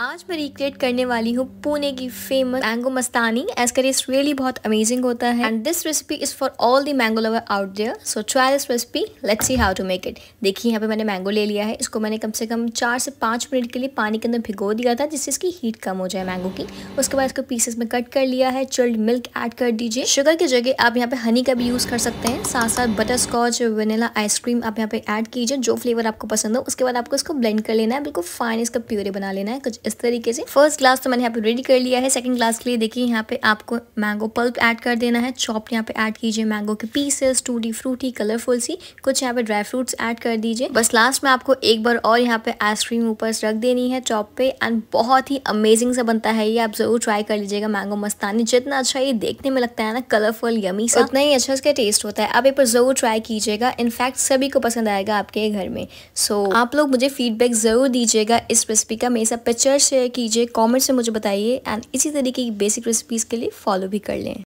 आज मैं रिक्रिएट करने वाली हूँ पुणे की फेमस मैंगो मस्तानी एज कर रियली बहुत अमेजिंग होता है and this recipe is for all the mango lover out there so try this recipe let's see how to make it देखिए यहाँ पे मैंने मैंगो ले लिया है इसको मैंने कम से कम चार से पाँच मिनट के लिए पानी के अंदर भिगो दिया था जिससे इसकी हीट कम हो जाए मैंगो की उसके बाद इसको पीसेस में कट कर लिया है चिल्ड मिल्क एड कर दीजिए शुगर की जगह आप यहाँ पे हनी का भी यूज़ कर सकते हैं साथ साथ बटर स्कॉच वनीला आइसक्रीम आप यहाँ पे एड कीजिए जो फ्लेवर आपको पसंद हो उसके बाद आपको इसको ब्लेंड कर लेना है बिल्कुल फाइन इसका प्योरे बना लेना है कुछ इस तरीके से फर्स्ट ग्लास तो मैंने यहाँ पे रेडी कर लिया है सेकंड ग्लास के लिए देखिए यहाँ पे आपको मैंगो पल्प ऐड कर देना है चॉप यहाँ पे ऐड कीजिए मैंगो के पीसेस टूटी फ्रूटी कलरफुल सी कुछ यहाँ पे ड्राई फ्रूट्स ऐड कर दीजिए बस लास्ट में आपको एक बार और यहाँ पे आइसक्रीम ऊपर रख देनी है चॉप पे एंड बहुत ही अमेजिंग सा बनता है ये आप जरूर ट्राई कर लीजिएगा मैंगो मस्तानी जितना अच्छा ये देखने में लगता है ना कलरफुल यमी सा उतना ही अच्छा इसका टेस्ट होता है आप एक बार जरूर ट्राई कीजिएगा इनफैक्ट सभी को पसंद आएगा आपके घर में सो आप लोग मुझे फीडबैक जरूर दीजिएगा इस रेसिपी का मेरे सब पिक्चर शेयर कीजिए कमेंट से मुझे बताइए एंड इसी तरीके की बेसिक रेसिपीज़ के लिए फॉलो भी कर लें